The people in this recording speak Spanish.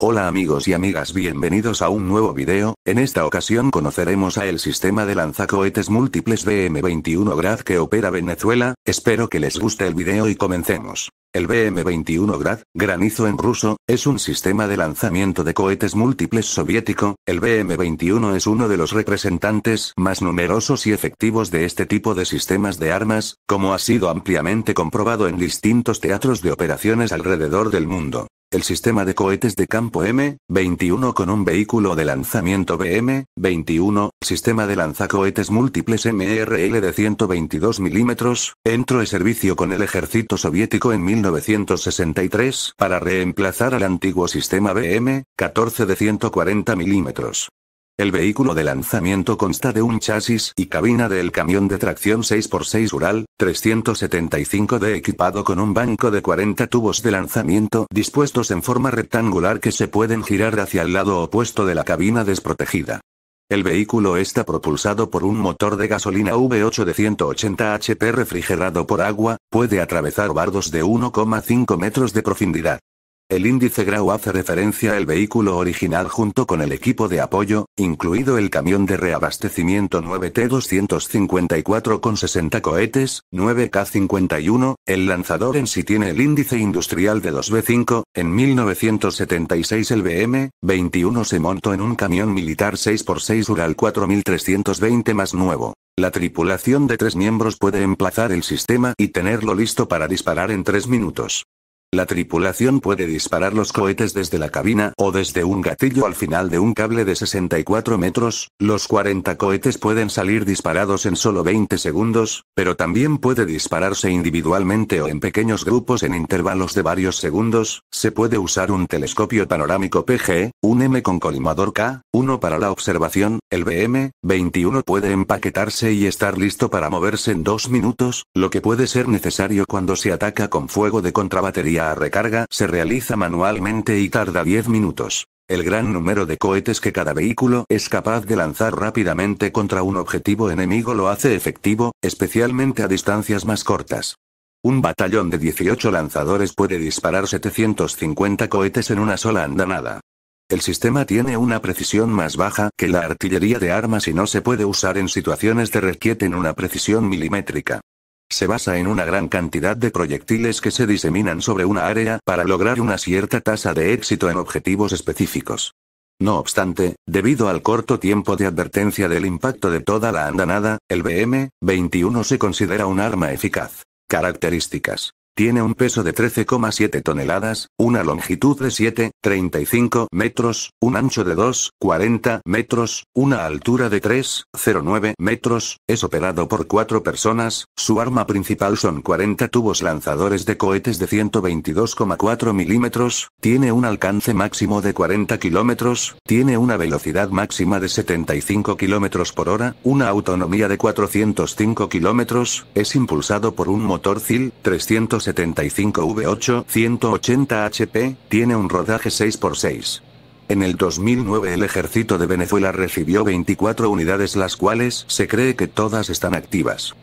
Hola amigos y amigas bienvenidos a un nuevo video, en esta ocasión conoceremos a el sistema de lanzacohetes múltiples BM-21 Grad que opera Venezuela, espero que les guste el video y comencemos. El BM-21 Grad, granizo en ruso, es un sistema de lanzamiento de cohetes múltiples soviético, el BM-21 es uno de los representantes más numerosos y efectivos de este tipo de sistemas de armas, como ha sido ampliamente comprobado en distintos teatros de operaciones alrededor del mundo el sistema de cohetes de campo M-21 con un vehículo de lanzamiento BM-21, sistema de lanzacohetes múltiples MRL e de 122 milímetros, entró en servicio con el ejército soviético en 1963 para reemplazar al antiguo sistema BM-14 de 140 mm. El vehículo de lanzamiento consta de un chasis y cabina del camión de tracción 6x6 Ural 375D equipado con un banco de 40 tubos de lanzamiento dispuestos en forma rectangular que se pueden girar hacia el lado opuesto de la cabina desprotegida. El vehículo está propulsado por un motor de gasolina V8 de 180 HP refrigerado por agua, puede atravesar bardos de 1,5 metros de profundidad. El índice Grau hace referencia al vehículo original junto con el equipo de apoyo, incluido el camión de reabastecimiento 9T254 con 60 cohetes, 9K51, el lanzador en sí tiene el índice industrial de 2 B5, en 1976 el BM-21 se montó en un camión militar 6x6 Ural 4320 más nuevo. La tripulación de tres miembros puede emplazar el sistema y tenerlo listo para disparar en tres minutos. La tripulación puede disparar los cohetes desde la cabina o desde un gatillo al final de un cable de 64 metros, los 40 cohetes pueden salir disparados en solo 20 segundos, pero también puede dispararse individualmente o en pequeños grupos en intervalos de varios segundos, se puede usar un telescopio panorámico PG, un M con colimador K, uno para la observación, el BM, 21 puede empaquetarse y estar listo para moverse en dos minutos, lo que puede ser necesario cuando se ataca con fuego de contrabatería a recarga se realiza manualmente y tarda 10 minutos. El gran número de cohetes que cada vehículo es capaz de lanzar rápidamente contra un objetivo enemigo lo hace efectivo, especialmente a distancias más cortas. Un batallón de 18 lanzadores puede disparar 750 cohetes en una sola andanada. El sistema tiene una precisión más baja que la artillería de armas y no se puede usar en situaciones de requieta en una precisión milimétrica. Se basa en una gran cantidad de proyectiles que se diseminan sobre una área para lograr una cierta tasa de éxito en objetivos específicos. No obstante, debido al corto tiempo de advertencia del impacto de toda la andanada, el BM-21 se considera un arma eficaz. Características. Tiene un peso de 13,7 toneladas, una longitud de 7,35 metros, un ancho de 2,40 metros, una altura de 3,09 metros, es operado por cuatro personas, su arma principal son 40 tubos lanzadores de cohetes de 122,4 milímetros, tiene un alcance máximo de 40 kilómetros, tiene una velocidad máxima de 75 kilómetros por hora, una autonomía de 405 kilómetros, es impulsado por un motor CIL 300 75V8 180 HP, tiene un rodaje 6x6. En el 2009 el ejército de Venezuela recibió 24 unidades las cuales se cree que todas están activas.